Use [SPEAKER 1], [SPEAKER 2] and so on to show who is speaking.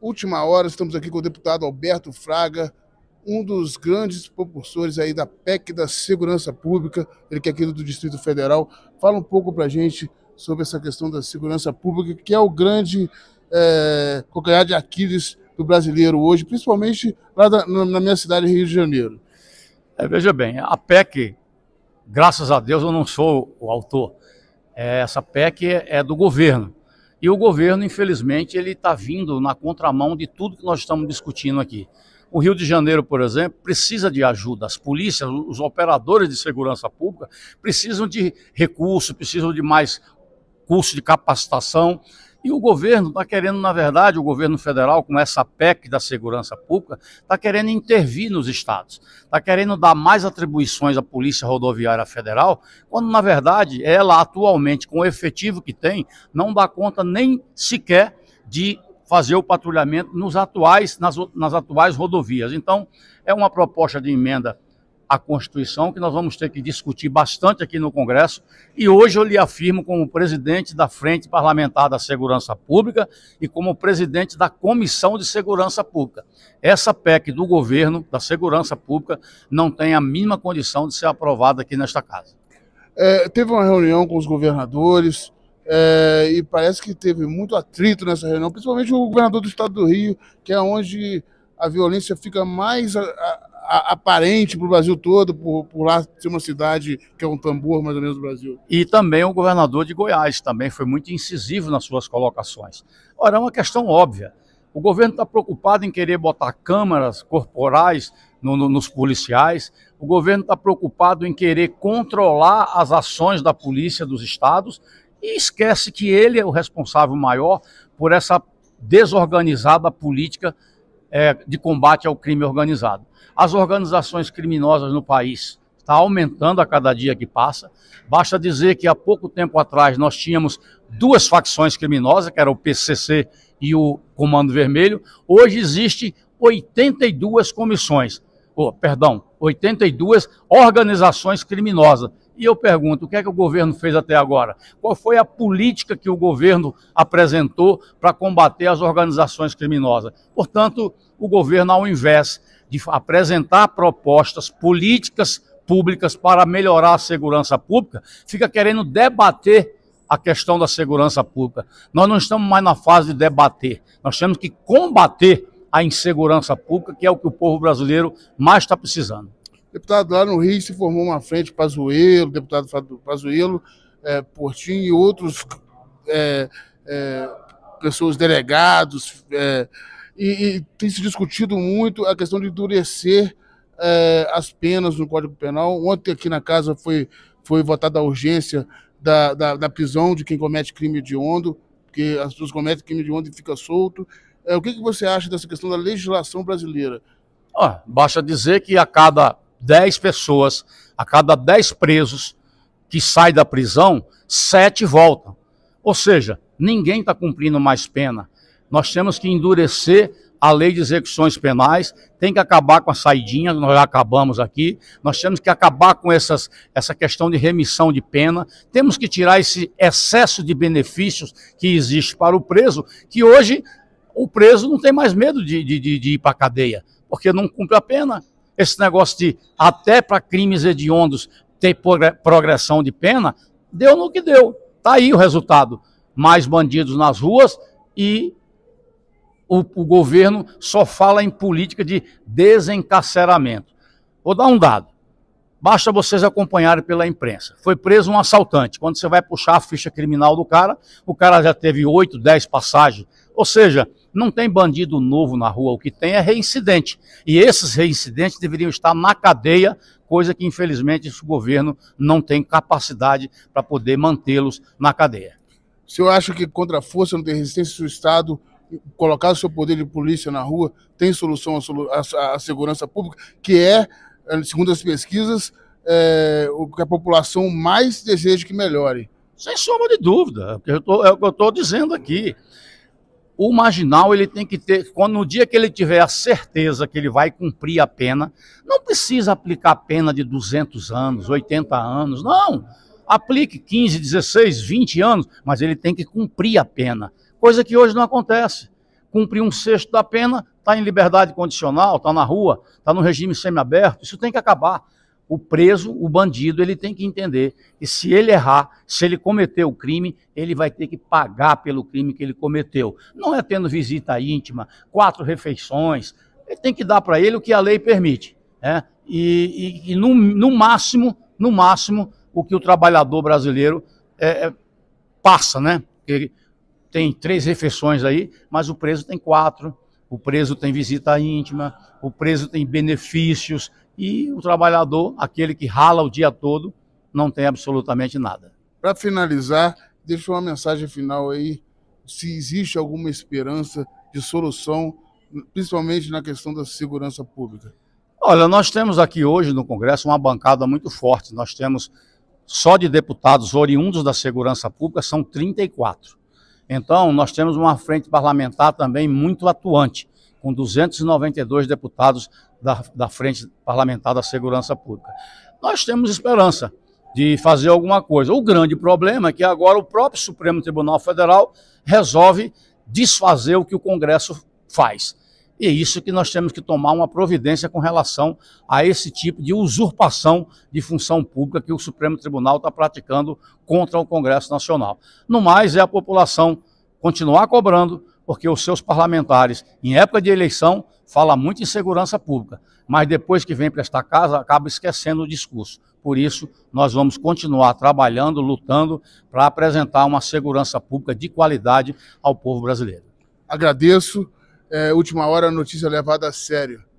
[SPEAKER 1] última hora, estamos aqui com o deputado Alberto Fraga, um dos grandes propulsores aí da PEC da Segurança Pública, ele que é aqui do Distrito Federal. Fala um pouco para a gente sobre essa questão da segurança pública, que é o grande é, de Aquiles do brasileiro hoje, principalmente lá da, na
[SPEAKER 2] minha cidade, Rio de Janeiro. É, veja bem, a PEC, graças a Deus eu não sou o autor, é, essa PEC é do governo. E o governo, infelizmente, ele está vindo na contramão de tudo que nós estamos discutindo aqui. O Rio de Janeiro, por exemplo, precisa de ajuda. As polícias, os operadores de segurança pública precisam de recursos, precisam de mais curso de capacitação. E o governo está querendo, na verdade, o governo federal, com essa PEC da segurança pública, está querendo intervir nos estados, está querendo dar mais atribuições à Polícia Rodoviária Federal, quando, na verdade, ela atualmente, com o efetivo que tem, não dá conta nem sequer de fazer o patrulhamento nos atuais, nas, nas atuais rodovias. Então, é uma proposta de emenda a Constituição, que nós vamos ter que discutir bastante aqui no Congresso. E hoje eu lhe afirmo, como presidente da Frente Parlamentar da Segurança Pública e como presidente da Comissão de Segurança Pública, essa PEC do governo da Segurança Pública não tem a mínima condição de ser aprovada aqui nesta casa.
[SPEAKER 1] É, teve uma reunião com os governadores. É, e parece que teve muito atrito nessa reunião, principalmente o governador do estado do Rio, que é onde a violência fica mais aparente para o Brasil todo, por, por lá ser uma cidade que é um tambor mais ou menos do Brasil.
[SPEAKER 2] E também o governador de Goiás também foi muito incisivo nas suas colocações. Ora, é uma questão óbvia. O governo está preocupado em querer botar câmaras corporais no, no, nos policiais. O governo está preocupado em querer controlar as ações da polícia dos estados e esquece que ele é o responsável maior por essa desorganizada política é, de combate ao crime organizado. As organizações criminosas no país está aumentando a cada dia que passa. Basta dizer que há pouco tempo atrás nós tínhamos duas facções criminosas, que era o PCC e o Comando Vermelho. Hoje existe 82 comissões, oh, perdão, 82 organizações criminosas e eu pergunto, o que é que o governo fez até agora? Qual foi a política que o governo apresentou para combater as organizações criminosas? Portanto, o governo, ao invés de apresentar propostas políticas públicas para melhorar a segurança pública, fica querendo debater a questão da segurança pública. Nós não estamos mais na fase de debater, nós temos que combater a insegurança pública, que é o que o povo brasileiro mais está precisando. Deputado, lá no Rio se formou uma frente Pazuello, deputado
[SPEAKER 1] Pazuello, é, Portinho e outros é, é, pessoas delegados, é, e, e, tem se discutido muito a questão de endurecer é, as penas no Código Penal. Ontem aqui na casa foi, foi votada a urgência da, da, da prisão de quem comete crime de hediondo, porque as pessoas cometem crime de hediondo e fica solto. É, o que, que você acha dessa questão da legislação brasileira?
[SPEAKER 2] basta dizer que a cada 10 pessoas, a cada 10 presos que saem da prisão, 7 voltam. Ou seja, ninguém está cumprindo mais pena. Nós temos que endurecer a lei de execuções penais, tem que acabar com a saidinha, nós já acabamos aqui, nós temos que acabar com essas, essa questão de remissão de pena, temos que tirar esse excesso de benefícios que existe para o preso, que hoje o preso não tem mais medo de, de, de, de ir para a cadeia, porque não cumpre a pena, esse negócio de até para crimes hediondos ter progressão de pena, deu no que deu. Está aí o resultado. Mais bandidos nas ruas e o, o governo só fala em política de desencarceramento. Vou dar um dado. Basta vocês acompanharem pela imprensa. Foi preso um assaltante. Quando você vai puxar a ficha criminal do cara, o cara já teve 8, 10 passagens. Ou seja, não tem bandido novo na rua, o que tem é reincidente. E esses reincidentes deveriam estar na cadeia, coisa que infelizmente o governo não tem capacidade para poder mantê-los na cadeia. O senhor acha que contra a força não tem resistência, se o
[SPEAKER 1] Estado colocar o seu poder de polícia na rua tem solução à, segurança pública, que é, eh, segundo as pesquisas, é, o que a população mais
[SPEAKER 2] deseja que melhore? Sem sombra de dúvida, é o que eu é estou dizendo aqui o marginal ele tem que ter, quando no dia que ele tiver a certeza que ele vai cumprir a pena, não precisa aplicar a pena de 200 anos, 80 anos, não. Aplique 15, 16, 20 anos, mas ele tem que cumprir a pena, coisa que hoje não acontece. Cumprir um sexto da pena, está em liberdade condicional, está na rua, está no regime semiaberto, isso tem que acabar o preso, o bandido, ele tem que entender que se ele errar, se ele cometeu o crime, ele vai ter que pagar pelo crime que ele cometeu. Não é tendo visita íntima, quatro refeições, ele tem que dar para ele o que a lei permite. Né? E, e, e no, no, máximo, no máximo, o que o trabalhador brasileiro é, é, passa, né? Ele tem três refeições aí, mas o preso tem quatro. O preso tem visita íntima, o preso tem benefícios, e o trabalhador, aquele que rala o dia todo, não tem absolutamente nada.
[SPEAKER 1] Para finalizar, deixa uma mensagem final aí, se existe alguma esperança de solução, principalmente na questão da segurança pública.
[SPEAKER 2] Olha, nós temos aqui hoje no Congresso uma bancada muito forte. Nós temos só de deputados oriundos da segurança pública são 34. Então, nós temos uma frente parlamentar também muito atuante, com 292 deputados da, da Frente Parlamentar da Segurança Pública. Nós temos esperança de fazer alguma coisa. O grande problema é que agora o próprio Supremo Tribunal Federal resolve desfazer o que o Congresso faz. E é isso que nós temos que tomar uma providência com relação a esse tipo de usurpação de função pública que o Supremo Tribunal está praticando contra o Congresso Nacional. No mais, é a população continuar cobrando, porque os seus parlamentares, em época de eleição, fala muito em segurança pública, mas depois que vem para esta casa acaba esquecendo o discurso. Por isso, nós vamos continuar trabalhando, lutando para apresentar uma segurança pública de qualidade ao povo brasileiro.
[SPEAKER 1] Agradeço. É, última hora, notícia levada a sério.